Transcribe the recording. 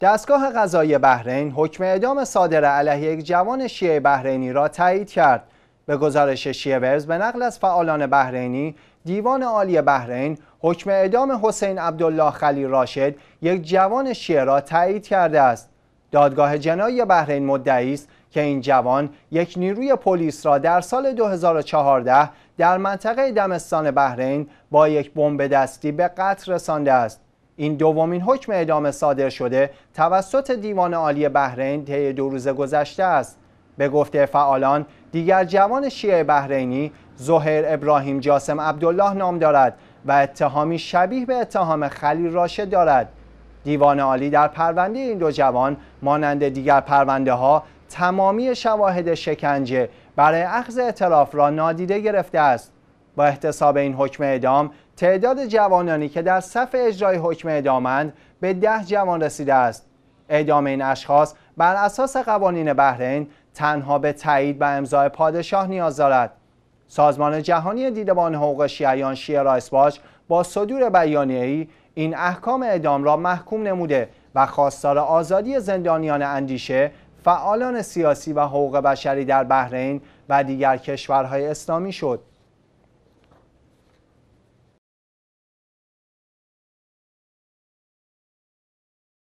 دستگاه قضایی بحرین حکم اعدام صادره علیه یک جوان شیعه بحرینی را تایید کرد. به گزارش شیعه ورز به نقل از فعالان بحرینی، دیوان عالی بحرین حکم اعدام حسین عبدالله خلیل راشد یک جوان شیعه را تایید کرده است. دادگاه جنایی بحرین مدعی است که این جوان یک نیروی پلیس را در سال 2014 در منطقه دمستان بحرین با یک بمب دستی به قتل رسانده است. این دومین حکم اعدام صادر شده توسط دیوان عالی بحرین طی دو روز گذشته است به گفته فعالان دیگر جوان شیعه بحرینی زهر ابراهیم جاسم عبدالله نام دارد و اتهامی شبیه به اتهام خلیل راشد دارد دیوان عالی در پرونده این دو جوان مانند دیگر پرونده ها تمامی شواهد شکنجه برای اخذ اعتراف را نادیده گرفته است با احتساب این حکم اعدام تعداد جوانانی که در صف اجرای حکم اعدامند به ده جوان رسیده است اعدام این اشخاص بر اساس قوانین بحرین تنها به تایید و امضای پادشاه نیاز دارد سازمان جهانی دیدبان حقوق شیعیان شیعه رایسباش با صدور ای این احکام اعدام را محکوم نموده و خواستار آزادی زندانیان اندیشه فعالان سیاسی و حقوق بشری در بحرین و دیگر کشورهای اسلامی شد